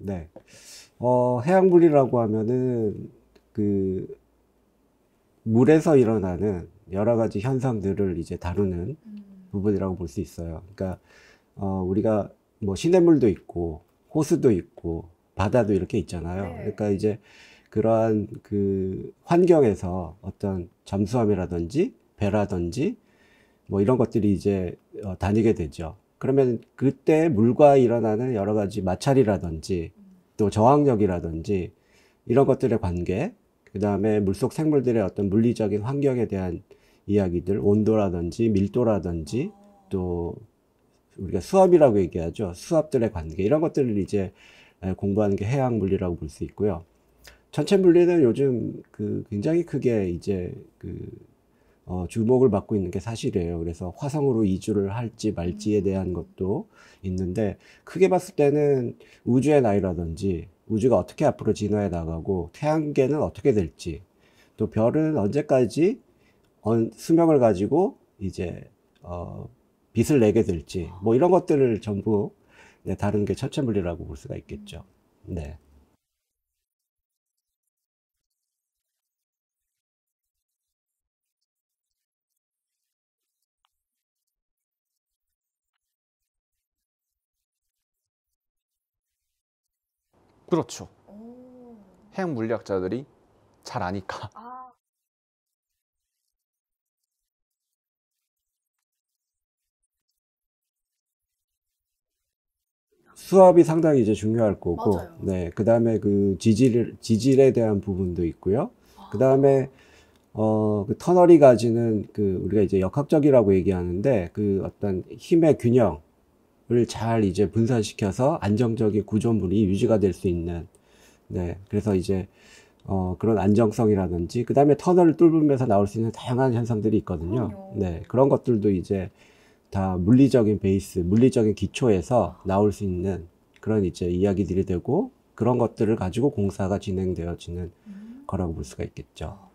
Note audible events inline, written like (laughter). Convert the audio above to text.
네. 어, 해양물이라고 하면은 그 물에서 일어나는 여러 가지 현상들을 이제 다루는 음. 부분이라고 볼 수 있어요. 그러니까 어, 우리가 뭐 시냇물도 있고 호수도 있고 바다도 이렇게 있잖아요. 네. 그러니까 이제 그러한 그 환경에서 어떤 잠수함이라든지 배라든지 뭐 이런 것들이 이제 어, 다니게 되죠. 그러면 그때 물과 일어나는 여러 가지 마찰이라든지 또 저항력이라든지 이런 것들의 관계, 그 다음에 물속 생물들의 어떤 물리적인 환경에 대한 이야기들, 온도라든지 밀도라든지 또 우리가 수압이라고 얘기하죠. 수압들의 관계 이런 것들을 이제 공부하는 게 해양 물리라고 볼 수 있고요. 전체 물리는 요즘 그 굉장히 크게 이제 그 어, 주목을 받고 있는 게 사실이에요. 그래서 화성으로 이주를 할지 말지에 음. 대한 것도 있는데 크게 봤을 때는 우주의 나이라든지 우주가 어떻게 앞으로 진화해 나가고 태양계는 어떻게 될지 또 별은 언제까지 수명을 가지고 이제 어, 빛을 내게 될지 뭐 이런 것들을 전부 네, 다른 게 철체물리라고 볼 수가 있겠죠. 음. 네. 그렇죠. 오. 해양 물리학자들이 잘 아니까. (laughs) 아. 수압이 상당히 이제 중요할 거고, 맞아요. 네, 그 다음에 그 지질, 지질에 대한 부분도 있고요. 아. 그 다음에, 어, 그 터널이 가지는 그 우리가 이제 역학적이라고 얘기하는데, 그 어떤 힘의 균형, 을잘 이제 분산시켜서 안정적인 구조물이 유지가 될 수 있는 네 그래서 이제 어 그런 안정성이라든지 그 다음에 터널을 뚫으면서 나올 수 있는 다양한 현상들이 있거든요. 네 그런 것들도 이제 다 물리적인 베이스, 물리적인 기초에서 나올 수 있는 그런 이제 이야기들이 되고 그런 것들을 가지고 공사가 진행되어지는 음. 거라고 볼 수가 있겠죠.